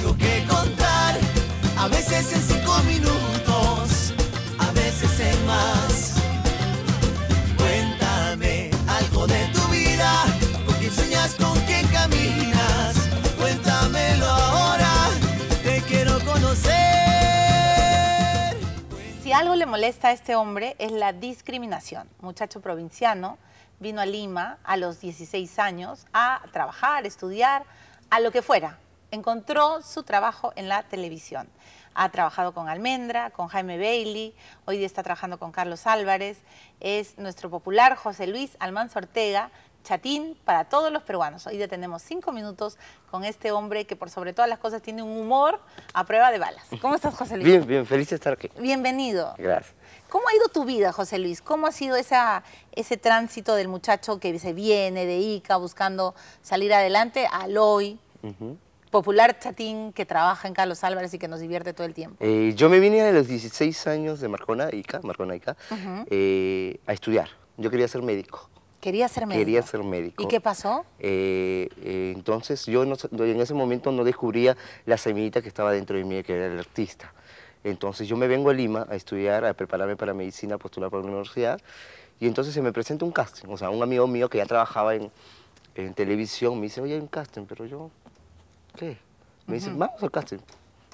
algo que contar, a veces en cinco minutos, a veces en más. Cuéntame algo de tu vida, con quién sueñas, con quién caminas. Cuéntamelo ahora, te quiero conocer. Si algo le molesta a este hombre es la discriminación. Muchacho provinciano, vino a Lima a los 16 años a trabajar, estudiar, a lo que fuera, encontró su trabajo en la televisión. Ha trabajado con Almendra, con Jaime Bailey, hoy día está trabajando con Carlos Álvarez, es nuestro popular José Luis Almanzo Ortega, chatín para todos los peruanos. Hoy día tenemos cinco minutos con este hombre que por sobre todas las cosas tiene un humor a prueba de balas. ¿Cómo estás, José Luis? Bien, bien, feliz de estar aquí. Bienvenido. Gracias. ¿Cómo ha ido tu vida, José Luis? ¿Cómo ha sido esa, ese tránsito del muchacho que se viene de Ica buscando salir adelante al hoy? popular chatín que trabaja en Carlos Álvarez y que nos divierte todo el tiempo? Eh, yo me vine a los 16 años de Marcona, Ica, Marcona, Ica, eh, a estudiar. Yo quería ser médico. Quería ser médico. Quería ser médico. ¿Y qué pasó? Eh, entonces yo en ese momento no descubría la semillita que estaba dentro de mí, que era el artista. Entonces yo me vengo a Lima a estudiar, a prepararme para medicina, a postular para la universidad. Y entonces se me presenta un casting. O sea, un amigo mío que ya trabajaba en, en televisión me dice, oye, hay un casting, pero yo ¿qué? Me dicen, vamos al casting.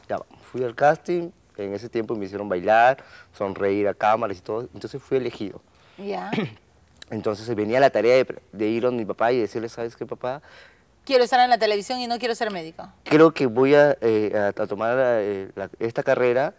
Ya, fui al casting, en ese tiempo me hicieron bailar, sonreír a cámaras y todo, entonces fui elegido. Ya. Entonces venía la tarea de, ir a mi papá y decirle, ¿sabes qué, papá? Quiero estar en la televisión y no quiero ser médico. Creo que voy a, eh, tomar eh, esta carrera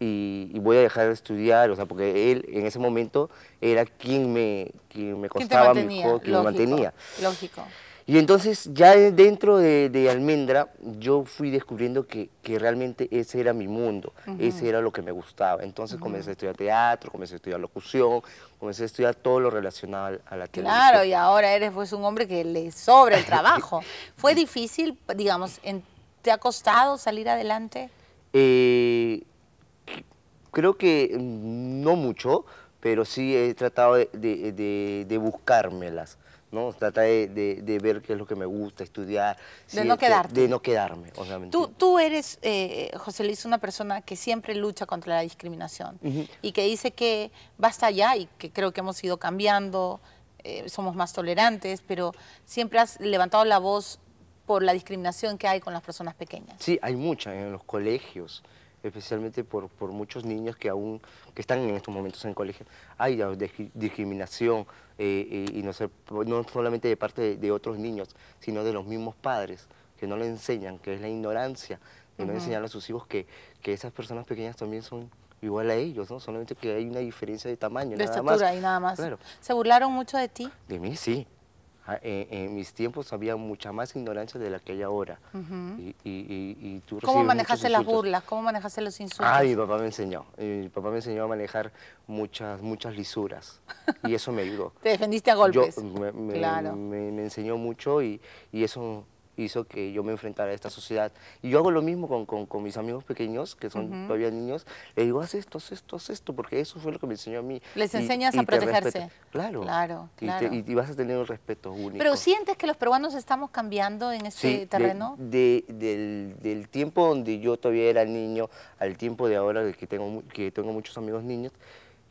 y, voy a dejar de estudiar, o sea, porque él en ese momento era quien me, quien me costaba mi quien me mantenía. Lógico. Y entonces ya dentro de, Almendra yo fui descubriendo que, realmente ese era mi mundo, ese era lo que me gustaba. Entonces comencé a estudiar teatro, comencé a estudiar locución, comencé a estudiar todo lo relacionado a, la televisión. Claro, y ahora eres pues un hombre que le sobra el trabajo. ¿Fue difícil, digamos, te ha costado salir adelante? Eh, creo que no mucho, pero sí he tratado de, de, de buscármelas ¿no? Trata de, ver qué es lo que me gusta, estudiar. De no quedarte. De no quedarme. obviamente tú, tú, eres, eh, José Luis, una persona que siempre lucha contra la discriminación y que dice que basta ya y que creo que hemos ido cambiando, eh, somos más tolerantes, pero siempre has levantado la voz por la discriminación que hay con las personas pequeñas. Sí, hay mucha en los colegios especialmente por, por muchos niños que aún que están en estos momentos en colegio. Hay discriminación eh, eh, y no, ser, no solamente de parte de, otros niños, sino de los mismos padres que no le enseñan, que es la ignorancia, de no enseñar a sus hijos que, que esas personas pequeñas también son igual a ellos, ¿no? Solamente que hay una diferencia de tamaño. De nada estatura más. y nada más. ¿Se burlaron mucho de ti? De mí, sí. Ah, eh, en, mis tiempos había mucha más ignorancia de la que hay ahora. ¿Cómo manejaste las burlas? ¿Cómo manejaste los insultos? Ah, mi papá me enseñó. Mi papá me enseñó a manejar muchas, muchas lisuras y eso me ayudó. ¿Te defendiste a golpes? claro. me enseñó mucho y, eso hizo que yo me enfrentara a esta sociedad. Y yo hago lo mismo con, con, mis amigos pequeños, que son todavía niños, les digo, haz esto, haz esto, haz esto, porque eso fue lo que me enseñó a mí. Les enseñas a protegerse. Claro. Claro, claro. Y, vas a tener un respeto único. ¿Pero sientes que los peruanos estamos cambiando en este terreno? del, del, tiempo donde yo todavía era niño al tiempo de ahora, que tengo, que tengo muchos amigos niños,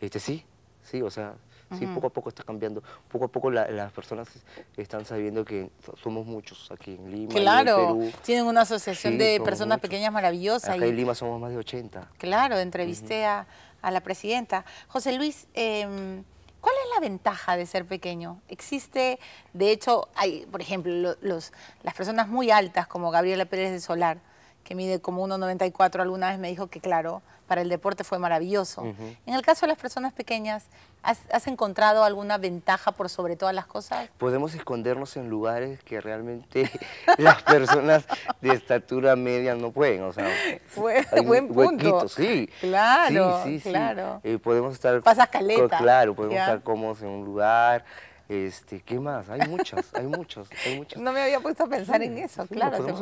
este sí, sí, o sea, ¿sí? Poco a poco está cambiando. Poco a poco las personas están sabiendo que somos muchos aquí en Lima. Claro, en Perú. tienen una asociación de personas pequeñas maravillosas. Acá en Lima somos más de 80. Claro, entrevisté a, la presidenta. José Luis, em, ¿Cuál es la ventaja de ser pequeño? Existe, de hecho, hay, por ejemplo, los, las personas muy altas como Gabriela Pérez de Solar, que mide como 1,94, alguna vez me dijo que claro, para el deporte fue maravilloso. En el caso de las personas pequeñas, ¿has, encontrado alguna ventaja por sobre todas las cosas? Podemos escondernos en lugares que realmente las personas de estatura media no pueden. O sea, buen, punto. sí. Claro, sí, sí, claro. Sí. Eh, podemos estar... Pasas caleta. Claro, podemos estar cómodos en un lugar. Este, ¿Qué más? Hay muchas, hay muchos, hay muchas. No me había puesto a pensar en eso, claro. podemos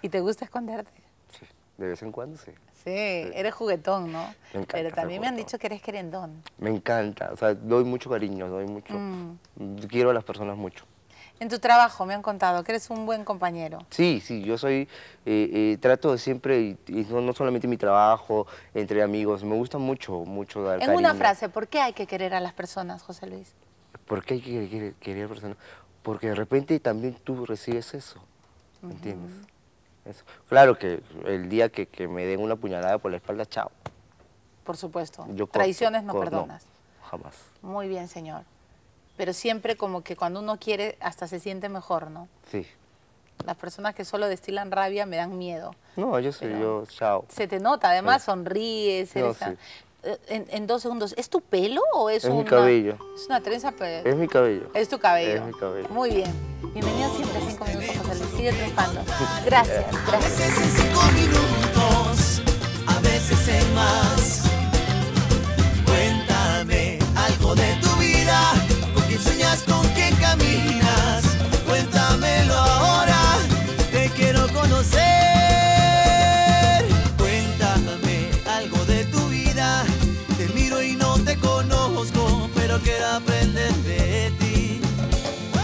¿Y te gusta esconderte? Sí, de vez en cuando sí. Sí, eres juguetón, ¿no? Me encanta Pero también me han dicho que eres querendón. Me encanta, o sea, doy mucho cariño, doy mucho. Mm. Quiero a las personas mucho. En tu trabajo me han contado que eres un buen compañero. Sí, sí, yo soy, eh, eh, trato de siempre, y, no, solamente mi trabajo, entre amigos, me gusta mucho, mucho dar En una frase, ¿por qué hay que querer a las personas, José Luis? ¿Por qué hay que querer persona? Porque de repente también tú recibes eso, ¿me entiendes? Claro que el día que, me den una puñalada por la espalda, chao. Por supuesto. Traiciones no perdonas. jamás. Muy bien, señor. Pero siempre como que cuando uno quiere, hasta se siente mejor, ¿no? Sí. Las personas que solo destilan rabia me dan miedo. No, yo sé, yo, chao. Se te nota, además sonríes. Eres en, dos segundos, ¿es tu pelo o es, un...? Es mi cabello. Es una trenza, pero... Es mi cabello. Es tu cabello. Es mi cabello. Muy bien. Bienvenido siempre a 5 minutos, José Luis. Sigue triunfando. Gracias, gracias. A veces en 5 minutos, a veces en más. solo quiero aprender de ti.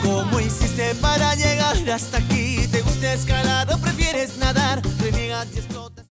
¿Cómo hiciste para llegar hasta aquí? ¿Te gusta escalar o prefieres nadar? Reniegas y explotas.